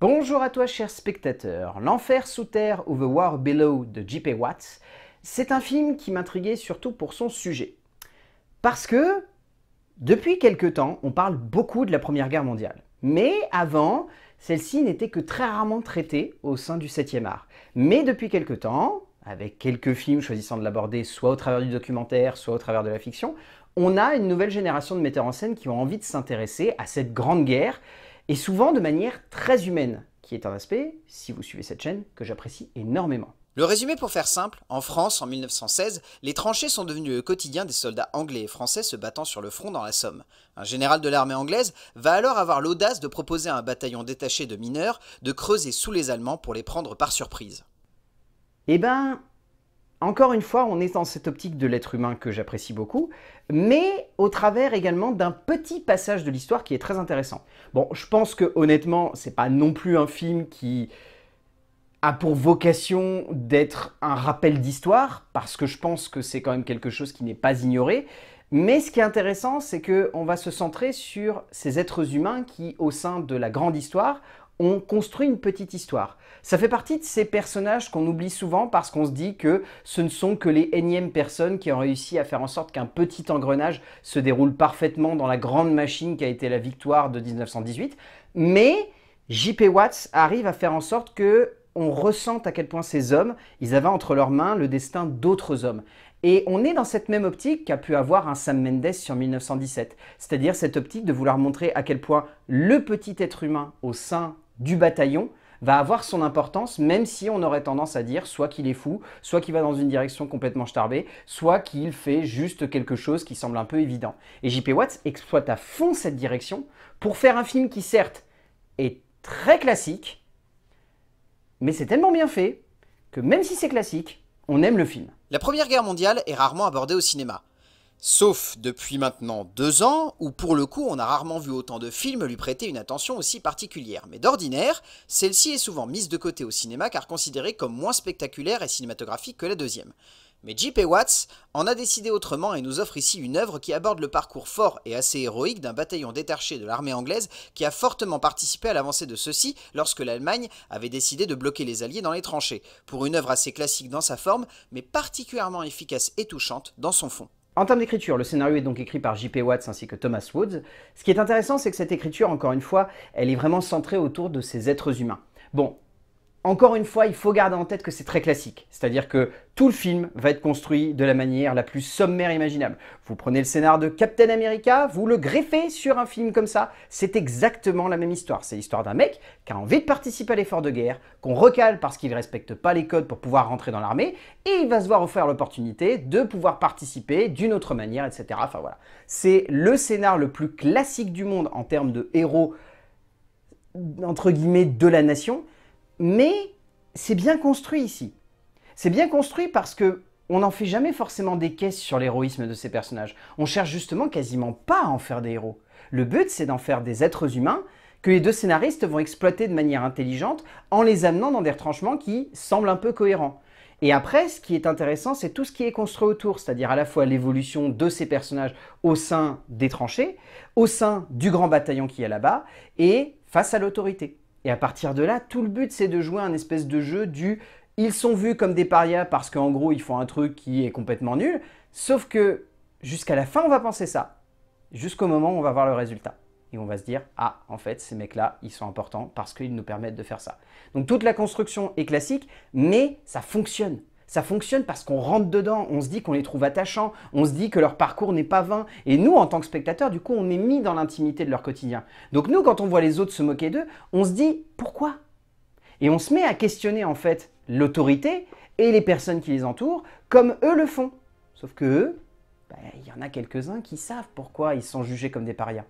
Bonjour à toi chers spectateurs, L'enfer sous terre ou The War Below de J.P. Watts, c'est un film qui m'intriguait surtout pour son sujet. Parce que, depuis quelque temps, on parle beaucoup de la Première Guerre mondiale. Mais avant, celle-ci n'était que très rarement traitée au sein du 7e art. Mais depuis quelque temps, avec quelques films choisissant de l'aborder soit au travers du documentaire, soit au travers de la fiction, on a une nouvelle génération de metteurs en scène qui ont envie de s'intéresser à cette grande guerre et souvent de manière très humaine, qui est un aspect, si vous suivez cette chaîne, que j'apprécie énormément. Le résumé pour faire simple, en France, en 1916, les tranchées sont devenues le quotidien des soldats anglais et français se battant sur le front dans la Somme. Un général de l'armée anglaise va alors avoir l'audace de proposer à un bataillon détaché de mineurs de creuser sous les Allemands pour les prendre par surprise. Eh ben, encore une fois, on est dans cette optique de l'être humain que j'apprécie beaucoup, mais au travers également d'un petit passage de l'histoire qui est très intéressant. Bon, je pense que honnêtement, c'est pas non plus un film qui a pour vocation d'être un rappel d'histoire, parce que je pense que c'est quand même quelque chose qui n'est pas ignoré. Mais ce qui est intéressant, c'est qu'on va se centrer sur ces êtres humains qui, au sein de la grande histoire, on construit une petite histoire. Ça fait partie de ces personnages qu'on oublie souvent parce qu'on se dit que ce ne sont que les énièmes personnes qui ont réussi à faire en sorte qu'un petit engrenage se déroule parfaitement dans la grande machine qui a été la victoire de 1918. Mais JP Watts arrive à faire en sorte que on ressente à quel point ces hommes, ils avaient entre leurs mains le destin d'autres hommes. Et on est dans cette même optique qu'a pu avoir un Sam Mendes sur 1917, c'est-à-dire cette optique de vouloir montrer à quel point le petit être humain au sein du bataillon va avoir son importance, même si on aurait tendance à dire soit qu'il est fou, soit qu'il va dans une direction complètement starbée, soit qu'il fait juste quelque chose qui semble un peu évident. Et JP Watts exploite à fond cette direction pour faire un film qui certes est très classique, mais c'est tellement bien fait que même si c'est classique, on aime le film. La Première Guerre mondiale est rarement abordée au cinéma. Sauf depuis maintenant deux ans, où pour le coup on a rarement vu autant de films lui prêter une attention aussi particulière. Mais d'ordinaire, celle-ci est souvent mise de côté au cinéma car considérée comme moins spectaculaire et cinématographique que la deuxième. Mais J.P. Watts en a décidé autrement et nous offre ici une œuvre qui aborde le parcours fort et assez héroïque d'un bataillon détaché de l'armée anglaise qui a fortement participé à l'avancée de ceux-ci lorsque l'Allemagne avait décidé de bloquer les Alliés dans les tranchées, pour une œuvre assez classique dans sa forme, mais particulièrement efficace et touchante dans son fond. En termes d'écriture, le scénario est donc écrit par J.P. Watts ainsi que Thomas Woods. Ce qui est intéressant, c'est que cette écriture, encore une fois, elle est vraiment centrée autour de ces êtres humains. Bon, encore une fois, il faut garder en tête que c'est très classique, c'est-à-dire que tout le film va être construit de la manière la plus sommaire imaginable. Vous prenez le scénar de Captain America, vous le greffez sur un film comme ça, c'est exactement la même histoire. C'est l'histoire d'un mec qui a envie de participer à l'effort de guerre, qu'on recale parce qu'il ne respecte pas les codes pour pouvoir rentrer dans l'armée, et il va se voir offrir l'opportunité de pouvoir participer d'une autre manière, etc. Enfin voilà. C'est le scénar le plus classique du monde en termes de héros, entre guillemets, de la nation, mais c'est bien construit ici. C'est bien construit parce que on n'en fait jamais forcément des caisses sur l'héroïsme de ces personnages. On cherche justement quasiment pas à en faire des héros. Le but, c'est d'en faire des êtres humains que les deux scénaristes vont exploiter de manière intelligente en les amenant dans des retranchements qui semblent un peu cohérents. Et après, ce qui est intéressant, c'est tout ce qui est construit autour, c'est-à-dire à la fois l'évolution de ces personnages au sein des tranchées, au sein du grand bataillon qui est là-bas, et face à l'autorité. Et à partir de là, tout le but, c'est de jouer un espèce de jeu du ils sont vus comme des parias parce qu'en gros, ils font un truc qui est complètement nul. Sauf que jusqu'à la fin, on va penser ça. Jusqu'au moment où on va voir le résultat. Et on va se dire, ah, en fait, ces mecs-là, ils sont importants parce qu'ils nous permettent de faire ça. Donc toute la construction est classique, mais ça fonctionne. Ça fonctionne parce qu'on rentre dedans, on se dit qu'on les trouve attachants, on se dit que leur parcours n'est pas vain. Et nous, en tant que spectateurs, du coup, on est mis dans l'intimité de leur quotidien. Donc nous, quand on voit les autres se moquer d'eux, on se dit pourquoi Et on se met à questionner en fait l'autorité et les personnes qui les entourent, comme eux le font. Sauf que eux, ben, il y en a quelques-uns qui savent pourquoi ils sont jugés comme des parias.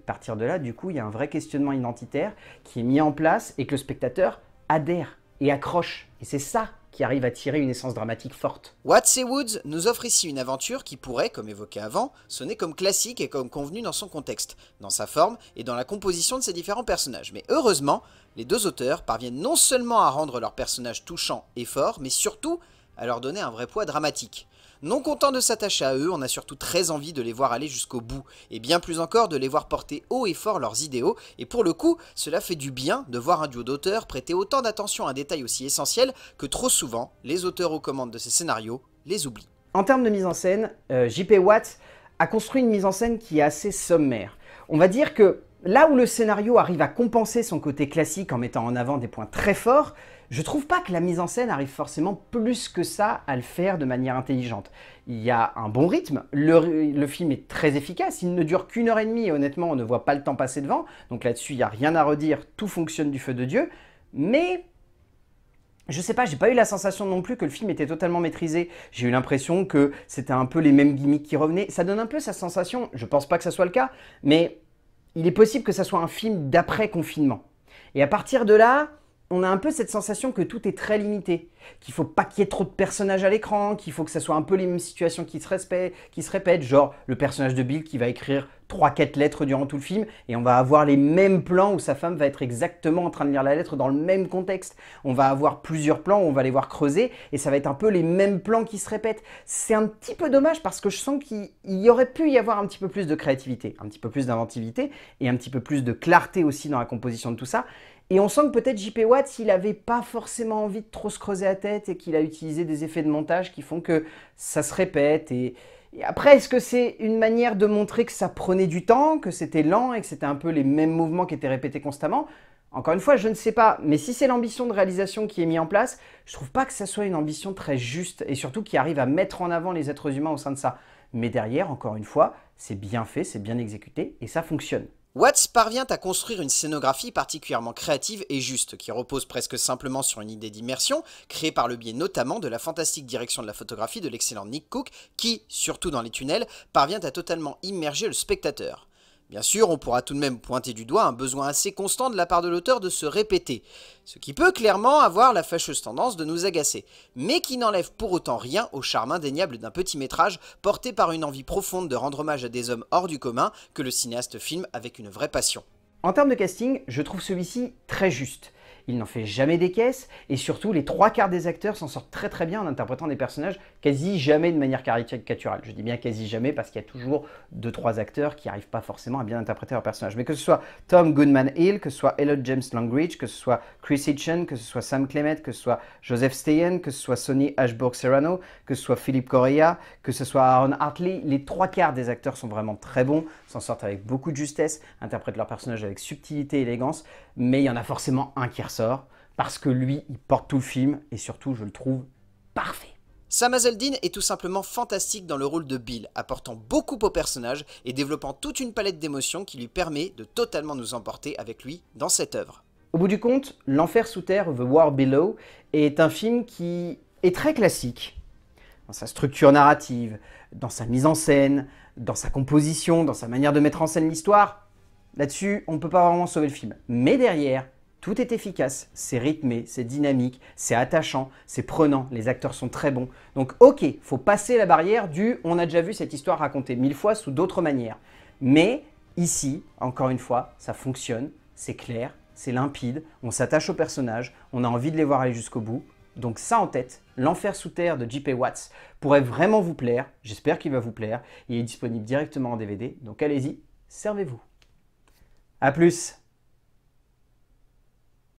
À partir de là, du coup, il y a un vrai questionnement identitaire qui est mis en place et que le spectateur adhère et accroche. Et c'est ça qui arrive à tirer une essence dramatique forte. Watts Woods nous offre ici une aventure qui pourrait, comme évoqué avant, sonner comme classique et comme convenu dans son contexte, dans sa forme et dans la composition de ses différents personnages. Mais heureusement, les deux auteurs parviennent non seulement à rendre leurs personnages touchants et forts, mais surtout à leur donner un vrai poids dramatique. Non content de s'attacher à eux, on a surtout très envie de les voir aller jusqu'au bout, et bien plus encore de les voir porter haut et fort leurs idéaux, et pour le coup, cela fait du bien de voir un duo d'auteurs prêter autant d'attention à un détail aussi essentiel que trop souvent, les auteurs aux commandes de ces scénarios les oublient. En termes de mise en scène, euh, JP Watts a construit une mise en scène qui est assez sommaire. On va dire que Là où le scénario arrive à compenser son côté classique en mettant en avant des points très forts, je trouve pas que la mise en scène arrive forcément plus que ça à le faire de manière intelligente. Il y a un bon rythme, le, film est très efficace, il ne dure qu'une heure et demie et honnêtement on ne voit pas le temps passer devant, donc là-dessus il n'y a rien à redire, tout fonctionne du feu de Dieu, mais je sais pas, j'ai pas eu la sensation non plus que le film était totalement maîtrisé. J'ai eu l'impression que c'était un peu les mêmes gimmicks qui revenaient. Ça donne un peu sa sensation, je pense pas que ça soit le cas, mais il est possible que ça soit un film d'après-confinement. Et à partir de là, on a un peu cette sensation que tout est très limité, qu'il faut pas qu'il y ait trop de personnages à l'écran, qu'il faut que ça soit un peu les mêmes situations qui se, qui se répètent, genre le personnage de Bill qui va écrire 3-4 lettres durant tout le film, et on va avoir les mêmes plans où sa femme va être exactement en train de lire la lettre dans le même contexte. On va avoir plusieurs plans, où on va les voir creuser, et ça va être un peu les mêmes plans qui se répètent. C'est un petit peu dommage parce que je sens qu'il y aurait pu y avoir un petit peu plus de créativité, un petit peu plus d'inventivité, et un petit peu plus de clarté aussi dans la composition de tout ça. Et on sent que peut-être JP Watts, il n'avait pas forcément envie de trop se creuser la tête et qu'il a utilisé des effets de montage qui font que ça se répète et, après, est-ce que c'est une manière de montrer que ça prenait du temps, que c'était lent et que c'était un peu les mêmes mouvements qui étaient répétés constamment Encore une fois, je ne sais pas. Mais si c'est l'ambition de réalisation qui est mise en place, je trouve pas que ça soit une ambition très juste et surtout qui arrive à mettre en avant les êtres humains au sein de ça. Mais derrière, encore une fois, c'est bien fait, c'est bien exécuté et ça fonctionne. Watts parvient à construire une scénographie particulièrement créative et juste, qui repose presque simplement sur une idée d'immersion, créée par le biais notamment de la fantastique direction de la photographie de l'excellent Nick Cook, qui, surtout dans les tunnels, parvient à totalement immerger le spectateur. Bien sûr, on pourra tout de même pointer du doigt un besoin assez constant de la part de l'auteur de se répéter, ce qui peut clairement avoir la fâcheuse tendance de nous agacer, mais qui n'enlève pour autant rien au charme indéniable d'un petit métrage porté par une envie profonde de rendre hommage à des hommes hors du commun que le cinéaste filme avec une vraie passion. En termes de casting, je trouve celui-ci très juste il n'en fait jamais des caisses, et surtout les trois quarts des acteurs s'en sortent très très bien en interprétant des personnages quasi jamais de manière caricaturale. Je dis bien quasi jamais parce qu'il y a toujours deux trois acteurs qui n'arrivent pas forcément à bien interpréter leur personnage. Mais que ce soit Tom Goodman Hill, que ce soit Elliot James Langridge, que ce soit Chris Hitchen, que ce soit Sam Clement, que ce soit Joseph Steyen, que ce soit Sonny Ashbrook Serrano, que ce soit Philippe Correa, que ce soit Aaron Hartley, les trois quarts des acteurs sont vraiment très bons, s'en sortent avec beaucoup de justesse, interprètent leurs personnages avec subtilité et élégance, mais il y en a forcément un qui ressort parce que lui, il porte tout le film, et surtout, je le trouve parfait. Sam Hazeldine est tout simplement fantastique dans le rôle de Bill, apportant beaucoup au personnage et développant toute une palette d'émotions qui lui permet de totalement nous emporter avec lui dans cette œuvre. Au bout du compte, L'Enfer sous terre, The War Below, est un film qui est très classique dans sa structure narrative, dans sa mise en scène, dans sa composition, dans sa manière de mettre en scène l'histoire. Là-dessus, on ne peut pas vraiment sauver le film. Mais derrière, tout est efficace, c'est rythmé, c'est dynamique, c'est attachant, c'est prenant, les acteurs sont très bons. Donc ok, faut passer la barrière du on a déjà vu cette histoire racontée mille fois sous d'autres manières. Mais ici, encore une fois, ça fonctionne, c'est clair, c'est limpide, on s'attache aux personnages, on a envie de les voir aller jusqu'au bout. Donc ça en tête, L'enfer sous terre de JP Watts pourrait vraiment vous plaire, j'espère qu'il va vous plaire, il est disponible directement en DVD, donc allez-y, servez-vous. A plus